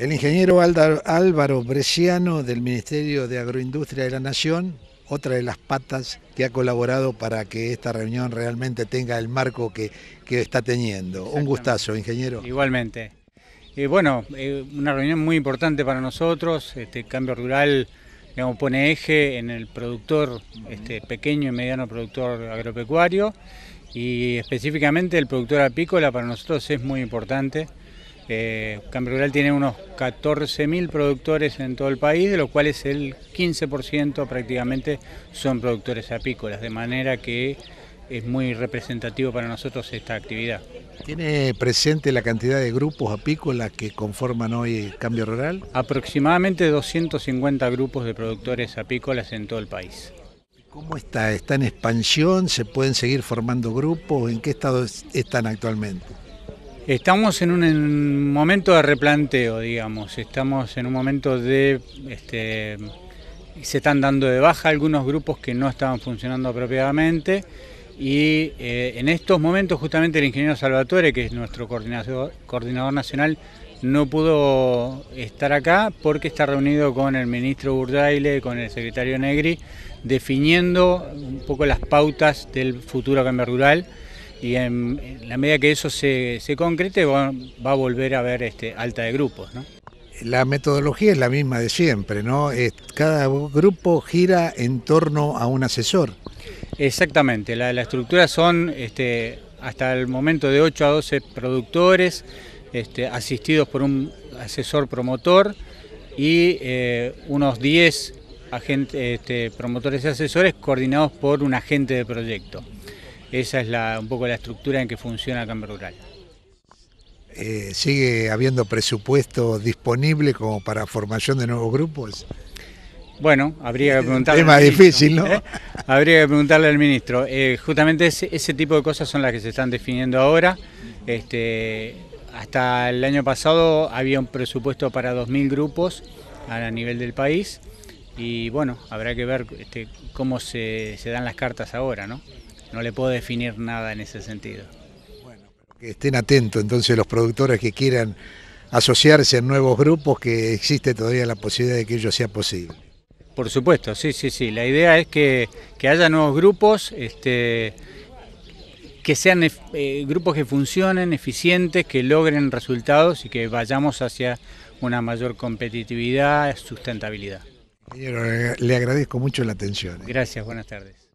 El ingeniero Álvaro Bresciano del Ministerio de Agroindustria de la Nación, otra de las patas que ha colaborado para que esta reunión realmente tenga el marco que, está teniendo. Un gustazo, ingeniero. Igualmente. Eh, bueno, eh, una reunión muy importante para nosotros. Este cambio rural pone eje en el productor, este pequeño y mediano productor agropecuario y específicamente el productor apícola para nosotros es muy importante. Cambio Rural tiene unos 14.000 productores en todo el país, de los cuales el 15% prácticamente son productores apícolas, de manera que es muy representativo para nosotros esta actividad. ¿Tiene presente la cantidad de grupos apícolas que conforman hoy Cambio Rural? Aproximadamente 250 grupos de productores apícolas en todo el país. ¿Cómo está? ¿Está en expansión? ¿Se pueden seguir formando grupos? ¿En qué estado están actualmente? Estamos en un momento de replanteo, digamos, estamos en un momento de... Este, se están dando de baja algunos grupos que no estaban funcionando apropiadamente y eh, en estos momentos justamente el ingeniero Salvatore, que es nuestro coordinador, coordinador nacional, no pudo estar acá porque está reunido con el ministro Burdaile, con el secretario Negri, definiendo un poco las pautas del futuro cambio rural y en, la medida que eso se, concrete va, a volver a haber este, alta de grupos. La metodología es la misma de siempre, ¿no? cada grupo gira en torno a un asesor. Exactamente, la, estructura son este, hasta el momento de 8 a 12 productores, este, asistidos por un asesor promotor y eh, unos 10 este, promotores y asesores coordinados por un agente de proyecto. Esa es la, un poco la estructura en que funciona cambio Rural. Eh, ¿Sigue habiendo presupuesto disponible como para formación de nuevos grupos? Bueno, habría que preguntarle. es al ministro, difícil, ¿no? Habría que preguntarle al ministro. Eh, justamente ese, tipo de cosas son las que se están definiendo ahora. Este, hasta el año pasado había un presupuesto para 2.000 grupos a nivel del país y bueno, habrá que ver este, cómo se, se dan las cartas ahora, ¿no? no le puedo definir nada en ese sentido. Bueno, que estén atentos entonces los productores que quieran asociarse en nuevos grupos, que existe todavía la posibilidad de que ello sea posible. Por supuesto, sí, sí, sí. La idea es que, haya nuevos grupos, este, que sean eh, grupos que funcionen, eficientes, que logren resultados y que vayamos hacia una mayor competitividad, sustentabilidad. le agradezco mucho la atención. ¿eh? Gracias, buenas tardes.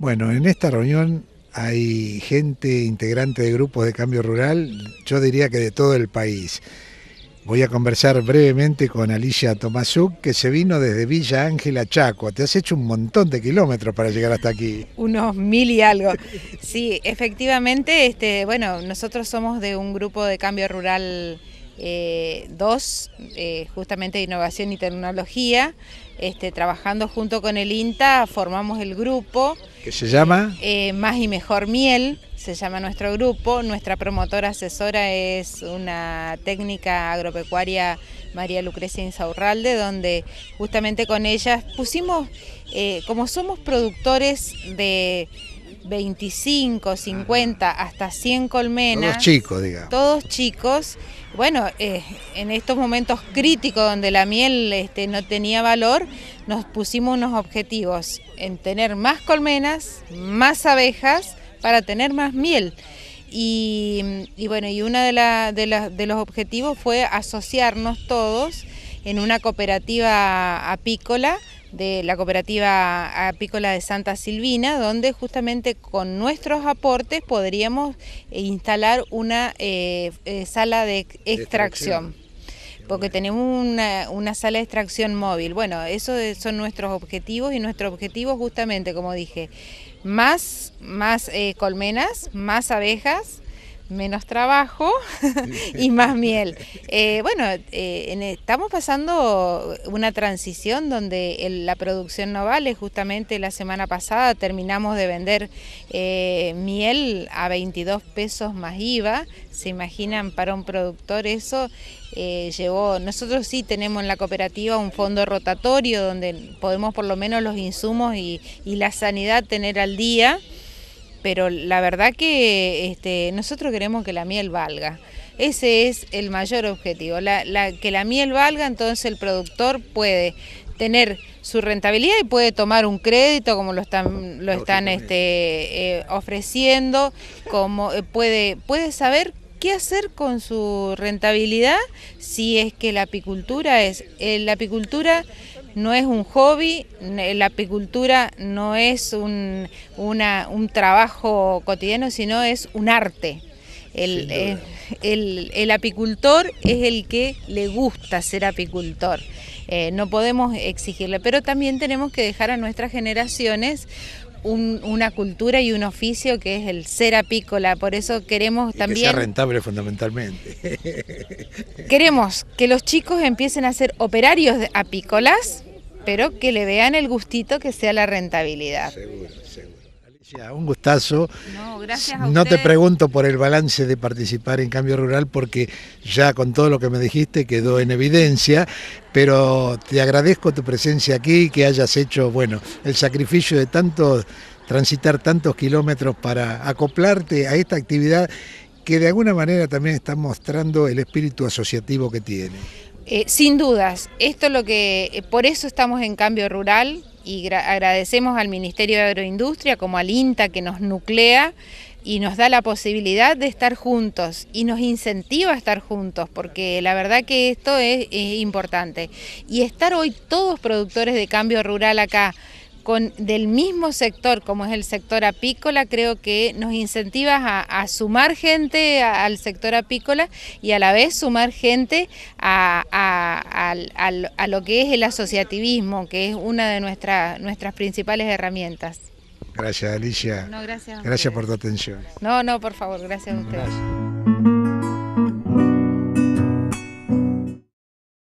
Bueno, en esta reunión hay gente integrante de grupos de cambio rural, yo diría que de todo el país. Voy a conversar brevemente con Alicia Tomasuk, que se vino desde Villa Ángela Chaco. Te has hecho un montón de kilómetros para llegar hasta aquí. Unos mil y algo. Sí, efectivamente, este, bueno, nosotros somos de un grupo de cambio rural eh, dos, eh, justamente de innovación y tecnología, este, trabajando junto con el INTA, formamos el grupo. que se llama? Eh, Más y Mejor Miel, se llama nuestro grupo. Nuestra promotora asesora es una técnica agropecuaria María Lucrecia Insaurralde, donde justamente con ella pusimos, como somos productores de 25, 50, hasta 100 colmenas. Todos chicos, digamos. Todos chicos. Bueno, eh, en estos momentos críticos donde la miel este, no tenía valor, nos pusimos unos objetivos en tener más colmenas, más abejas, para tener más miel. Y, bueno, y uno de los objetivos fue asociarnos todos en una cooperativa apícola de la cooperativa apícola de Santa Silvina, donde justamente con nuestros aportes podríamos instalar una eh, eh, sala de extracción. porque tenemos una, sala de extracción móvil. Bueno, esos son nuestros objetivos y nuestro objetivo justamente, como dije, más, más eh, colmenas, más abejas, menos trabajo y más miel. Eh, bueno, eh, e, estamos pasando una transición donde la producción no vale. Justamente la semana pasada terminamos de vender eh, miel a 22 pesos más IVA. Se imaginan para un productor eso llevó. Nosotros sí tenemos en la cooperativa un fondo rotatorio donde podemos por lo menos los insumos y, y la sanidad tener al día pero la verdad que este, nosotros queremos que la miel valga. Ese es el mayor objetivo, la, que la miel valga, entonces el productor puede tener su rentabilidad y puede tomar un crédito como lo están lo están este, eh, ofreciendo como eh, puede puede saber qué hacer con su rentabilidad si es que la apicultura es. Eh, la apicultura no es un hobby, la apicultura no es un, trabajo cotidiano, sino es un arte. Eh, el, apicultor es el que le gusta ser apicultor. Eh, no podemos exigirle, pero también tenemos que dejar a nuestras generaciones una cultura y un oficio que es el ser apícola. Por eso queremos también... Que sea rentable fundamentalmente. Queremos que los chicos empiecen a ser operarios apícolas, pero que le vean el gustito que sea la rentabilidad. Seguro un gustazo. No, te pregunto por el balance de participar en Cambio Rural porque ya con todo lo que me dijiste quedó en evidencia, pero te agradezco tu presencia aquí, que hayas hecho, bueno, el sacrificio de tanto transitar tantos kilómetros para acoplarte a esta actividad que de alguna manera también está mostrando el espíritu asociativo que tiene. Eh, sin dudas, esto lo que por eso estamos en cambio rural, y agradecemos al Ministerio de Agroindustria como al INTA que nos nuclea y nos da la posibilidad de estar juntos y nos incentiva a estar juntos, porque la verdad que esto es, importante. Y estar hoy todos productores de cambio rural acá del mismo sector como es el sector apícola, creo que nos incentivas a, sumar gente al sector apícola y a la vez sumar gente a, lo que es el asociativismo, que es una de nuestras principales herramientas. Gracias, Alicia. gracias. por tu atención. No, no, por favor, gracias a ustedes. Gracias.